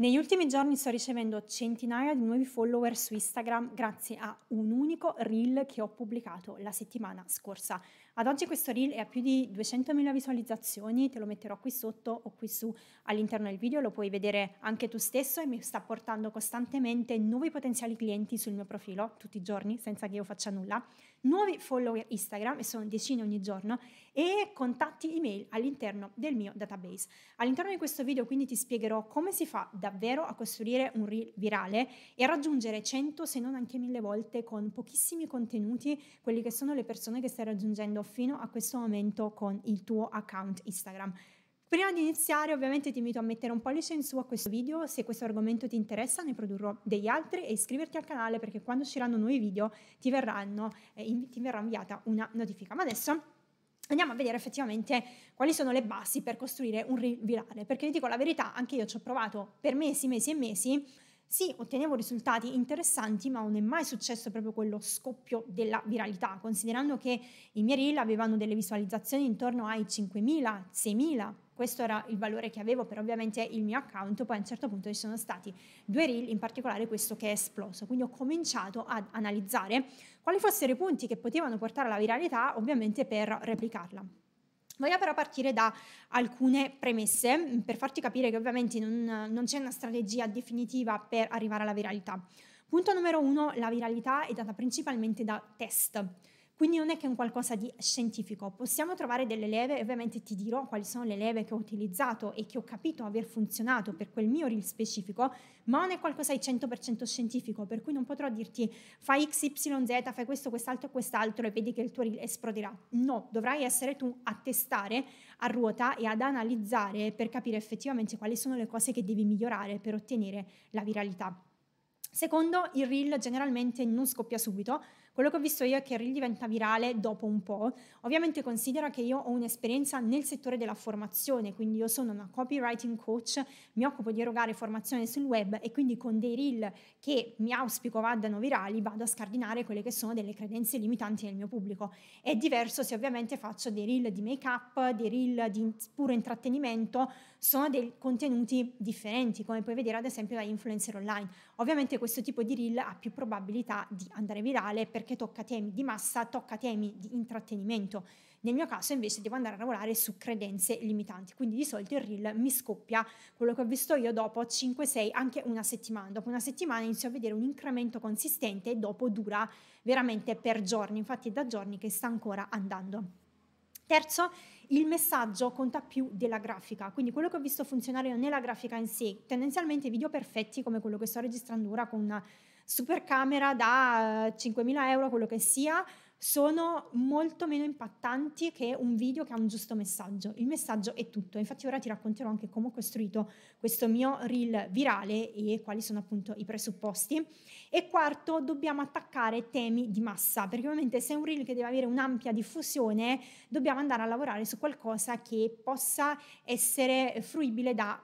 Negli ultimi giorni sto ricevendo centinaia di nuovi follower su Instagram grazie a un unico reel che ho pubblicato la settimana scorsa. Ad oggi questo reel è a più di 200.000 visualizzazioni, te lo metterò qui sotto o qui su all'interno del video, lo puoi vedere anche tu stesso e mi sta portando costantemente nuovi potenziali clienti sul mio profilo tutti i giorni senza che io faccia nulla, nuovi follower Instagram e sono decine ogni giorno e contatti email all'interno del mio database. All'interno di questo video quindi ti spiegherò come si fa davvero a costruire un reel virale e a raggiungere 100 se non anche 1000 volte con pochissimi contenuti quelli che sono le persone che stai raggiungendo facendo fino a questo momento con il tuo account Instagram. Prima di iniziare ovviamente ti invito a mettere un pollice in su a questo video, se questo argomento ti interessa ne produrrò degli altri e iscriverti al canale perché quando usciranno nuovi video ti, verranno, eh, ti verrà inviata una notifica. Ma adesso andiamo a vedere effettivamente quali sono le basi per costruire un reel virale, perché vi dico la verità, anche io ci ho provato per mesi, mesi e mesi sì, ottenevo risultati interessanti, ma non è mai successo proprio quello scoppio della viralità, considerando che i miei reel avevano delle visualizzazioni intorno ai 5.000, 6.000. Questo era il valore che avevo per ovviamente il mio account, poi a un certo punto ci sono stati due reel, in particolare questo che è esploso. Quindi ho cominciato ad analizzare quali fossero i punti che potevano portare alla viralità, ovviamente per replicarla. Voglio però partire da alcune premesse mm, per farti capire che ovviamente non, non c'è una strategia definitiva per arrivare alla viralità. Punto numero uno, la viralità è data principalmente da test. Quindi non è che è un qualcosa di scientifico, possiamo trovare delle leve, ovviamente ti dirò quali sono le leve che ho utilizzato e che ho capito aver funzionato per quel mio reel specifico, ma non è qualcosa di 100% scientifico, per cui non potrò dirti fai XYZ, fai questo, quest'altro e quest'altro e vedi che il tuo reel esploderà. No, dovrai essere tu a testare a ruota e ad analizzare per capire effettivamente quali sono le cose che devi migliorare per ottenere la viralità. Secondo, il reel generalmente non scoppia subito, quello che ho visto io è che il reel diventa virale dopo un po'. Ovviamente considera che io ho un'esperienza nel settore della formazione, quindi io sono una copywriting coach, mi occupo di erogare formazione sul web e quindi con dei reel che mi auspico vadano virali vado a scardinare quelle che sono delle credenze limitanti nel mio pubblico. È diverso se ovviamente faccio dei reel di make up, dei reel di puro intrattenimento, sono dei contenuti differenti, come puoi vedere ad esempio da influencer online. Ovviamente questo tipo di reel ha più probabilità di andare virale per perché tocca temi di massa, tocca temi di intrattenimento. Nel mio caso invece devo andare a lavorare su credenze limitanti, quindi di solito il reel mi scoppia quello che ho visto io dopo 5-6, anche una settimana. Dopo una settimana inizio a vedere un incremento consistente e dopo dura veramente per giorni, infatti è da giorni che sta ancora andando. Terzo, il messaggio conta più della grafica, quindi quello che ho visto funzionare nella grafica in sé, tendenzialmente video perfetti come quello che sto registrando ora con una super camera da 5.000 eh, euro, quello che sia, sono molto meno impattanti che un video che ha un giusto messaggio. Il messaggio è tutto. Infatti ora ti racconterò anche come ho costruito questo mio reel virale e quali sono appunto i presupposti. E quarto, dobbiamo attaccare temi di massa, perché ovviamente se è un reel che deve avere un'ampia diffusione, dobbiamo andare a lavorare su qualcosa che possa essere fruibile da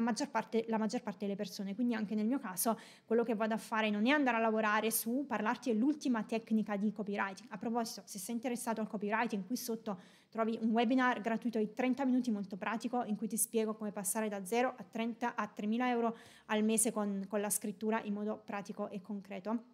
maggior parte, la maggior parte delle persone. Quindi anche nel mio caso quello che vado a fare non è andare a lavorare su parlarti dell'ultima tecnica di copywriting. A proposito, se sei interessato al copywriting, qui sotto trovi un webinar gratuito di 30 minuti molto pratico in cui ti spiego come passare da 0 a, 30, a 3.000 euro al mese con, con la scrittura in modo pratico e concreto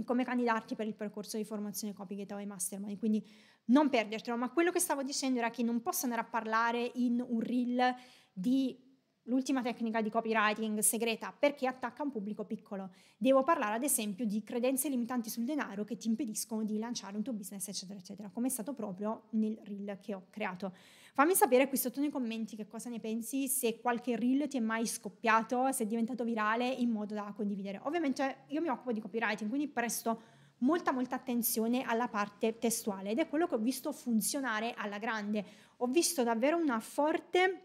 e come candidarti per il percorso di formazione copy che e Mastermind. Quindi non perdertelo, ma quello che stavo dicendo era che non posso andare a parlare in un reel di l'ultima tecnica di copywriting segreta perché attacca un pubblico piccolo. Devo parlare ad esempio di credenze limitanti sul denaro che ti impediscono di lanciare un tuo business, eccetera, eccetera, come è stato proprio nel reel che ho creato. Fammi sapere qui sotto nei commenti che cosa ne pensi, se qualche reel ti è mai scoppiato, se è diventato virale in modo da condividere. Ovviamente io mi occupo di copywriting, quindi presto molta molta attenzione alla parte testuale ed è quello che ho visto funzionare alla grande. Ho visto davvero una forte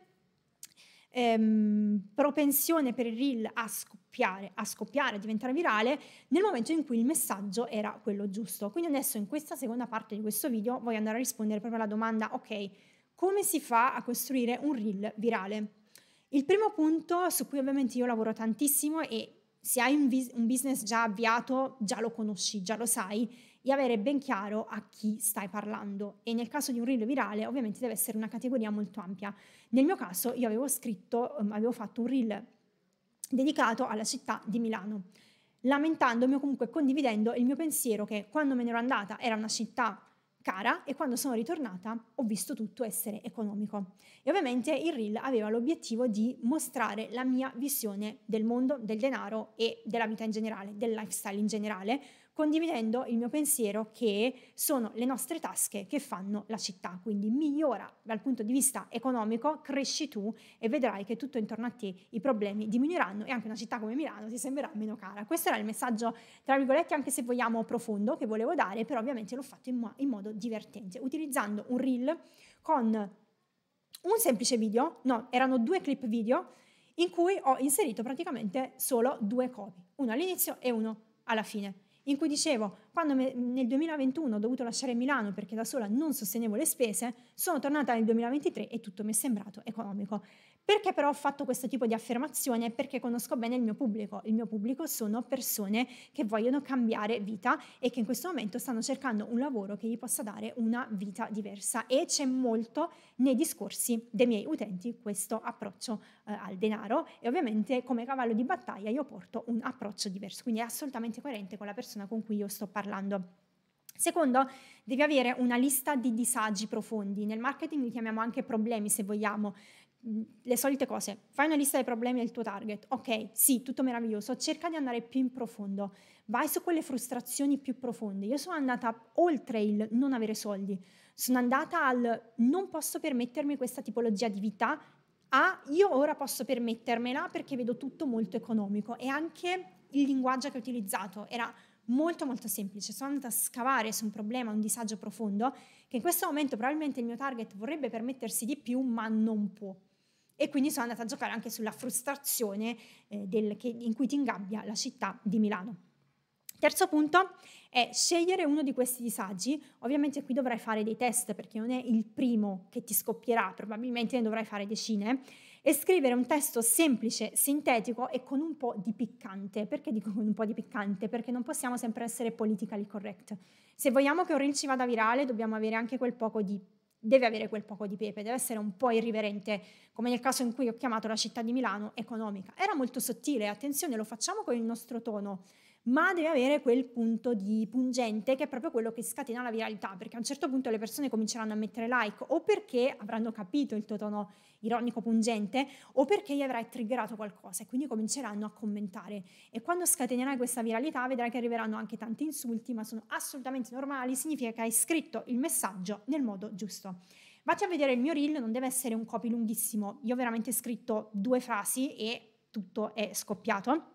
ehm, propensione per il reel a scoppiare, a scoppiare, a diventare virale nel momento in cui il messaggio era quello giusto. Quindi adesso in questa seconda parte di questo video voglio andare a rispondere proprio alla domanda, ok, come si fa a costruire un reel virale. Il primo punto su cui ovviamente io lavoro tantissimo e se hai un, vis- un business già avviato, già lo conosci, già lo sai, è avere ben chiaro a chi stai parlando. E nel caso di un reel virale, ovviamente deve essere una categoria molto ampia. Nel mio caso, io avevo scritto, ehm, avevo fatto un reel dedicato alla città di Milano, lamentandomi o comunque condividendo il mio pensiero che quando me ne ero andata era una città cara e quando sono ritornata ho visto tutto essere economico. E ovviamente il reel aveva l'obiettivo di mostrare la mia visione del mondo, del denaro e della vita in generale, del lifestyle in generale, condividendo il mio pensiero che sono le nostre tasche che fanno la città, quindi migliora dal punto di vista economico, cresci tu e vedrai che tutto intorno a te i problemi diminuiranno e anche una città come Milano ti sembrerà meno cara. Questo era il messaggio, tra virgolette, anche se vogliamo profondo che volevo dare, però ovviamente l'ho fatto in, mo- in modo divertente, utilizzando un reel con un semplice video, no, erano due clip video in cui ho inserito praticamente solo due copie, uno all'inizio e uno alla fine in cui dicevo quando nel 2021 ho dovuto lasciare Milano perché da sola non sostenevo le spese, sono tornata nel 2023 e tutto mi è sembrato economico. Perché però ho fatto questo tipo di affermazione? Perché conosco bene il mio pubblico. Il mio pubblico sono persone che vogliono cambiare vita e che in questo momento stanno cercando un lavoro che gli possa dare una vita diversa e c'è molto nei discorsi dei miei utenti questo approccio eh, al denaro e ovviamente come cavallo di battaglia io porto un approccio diverso, quindi è assolutamente coerente con la persona con cui io sto parlando parlando. Secondo, devi avere una lista di disagi profondi. Nel marketing li chiamiamo anche problemi, se vogliamo. Mm, le solite cose. Fai una lista dei problemi del tuo target. Ok, sì, tutto meraviglioso. Cerca di andare più in profondo. Vai su quelle frustrazioni più profonde. Io sono andata oltre il non avere soldi. Sono andata al non posso permettermi questa tipologia di vita. A io ora posso permettermela perché vedo tutto molto economico. E anche il linguaggio che ho utilizzato era molto molto semplice. Sono andata a scavare su un problema, un disagio profondo, che in questo momento probabilmente il mio target vorrebbe permettersi di più, ma non può. E quindi sono andata a giocare anche sulla frustrazione eh, del, che, in cui ti ingabbia la città di Milano. Terzo punto è scegliere uno di questi disagi. Ovviamente qui dovrai fare dei test perché non è il primo che ti scoppierà, probabilmente ne dovrai fare decine e scrivere un testo semplice, sintetico e con un po' di piccante. Perché dico con un po' di piccante? Perché non possiamo sempre essere politically correct. Se vogliamo che un reel ci vada virale, dobbiamo avere anche quel poco di deve avere quel poco di pepe, deve essere un po' irriverente, come nel caso in cui ho chiamato la città di Milano economica. Era molto sottile, attenzione, lo facciamo con il nostro tono ma deve avere quel punto di pungente che è proprio quello che scatena la viralità, perché a un certo punto le persone cominceranno a mettere like o perché avranno capito il tuo tono ironico pungente o perché gli avrai triggerato qualcosa e quindi cominceranno a commentare e quando scatenerai questa viralità vedrai che arriveranno anche tanti insulti, ma sono assolutamente normali, significa che hai scritto il messaggio nel modo giusto. Vacci a vedere il mio reel, non deve essere un copy lunghissimo, io ho veramente scritto due frasi e tutto è scoppiato.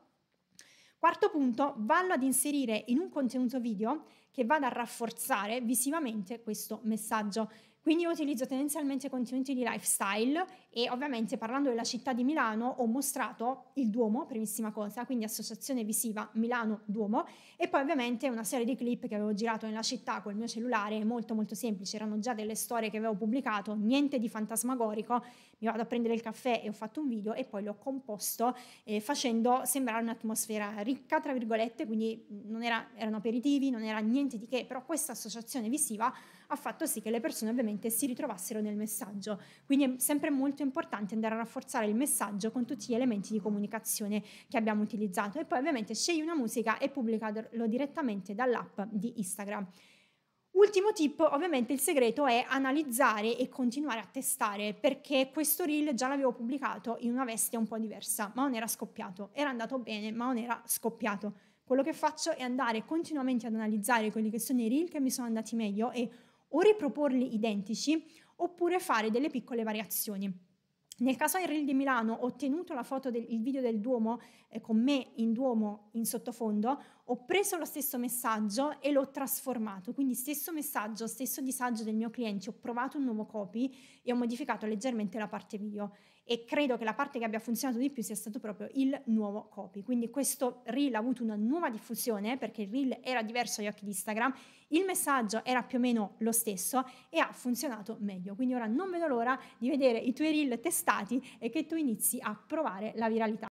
Quarto punto, vallo ad inserire in un contenuto video che vada a rafforzare visivamente questo messaggio. Quindi io utilizzo tendenzialmente contenuti di lifestyle e ovviamente parlando della città di Milano ho mostrato il Duomo, primissima cosa, quindi associazione visiva Milano-Duomo e poi ovviamente una serie di clip che avevo girato nella città col mio cellulare, molto molto semplice, erano già delle storie che avevo pubblicato, niente di fantasmagorico, mi vado a prendere il caffè e ho fatto un video e poi l'ho composto eh, facendo sembrare un'atmosfera ricca, tra virgolette, quindi mm, non era, erano aperitivi, non era niente di che, però questa associazione visiva ha fatto sì che le persone ovviamente si ritrovassero nel messaggio, quindi è sempre molto molto importante andare a rafforzare il messaggio con tutti gli elementi di comunicazione che abbiamo utilizzato e poi ovviamente scegli una musica e pubblicalo direttamente dall'app di Instagram. Ultimo tip, ovviamente il segreto è analizzare e continuare a testare, perché questo reel già l'avevo pubblicato in una veste un po' diversa, ma non era scoppiato, era andato bene, ma non era scoppiato. Quello che faccio è andare continuamente ad analizzare quelli che sono i reel che mi sono andati meglio e o riproporli identici oppure fare delle piccole variazioni. Nel caso Airil di Milano ho ottenuto la foto del video del Duomo eh, con me in Duomo in sottofondo, ho preso lo stesso messaggio e l'ho trasformato, quindi stesso messaggio, stesso disagio del mio cliente, ho provato un nuovo copy e ho modificato leggermente la parte video e credo che la parte che abbia funzionato di più sia stato proprio il nuovo copy. Quindi questo reel ha avuto una nuova diffusione perché il reel era diverso agli occhi di Instagram, il messaggio era più o meno lo stesso e ha funzionato meglio. Quindi ora non vedo l'ora di vedere i tuoi reel testati e che tu inizi a provare la viralità.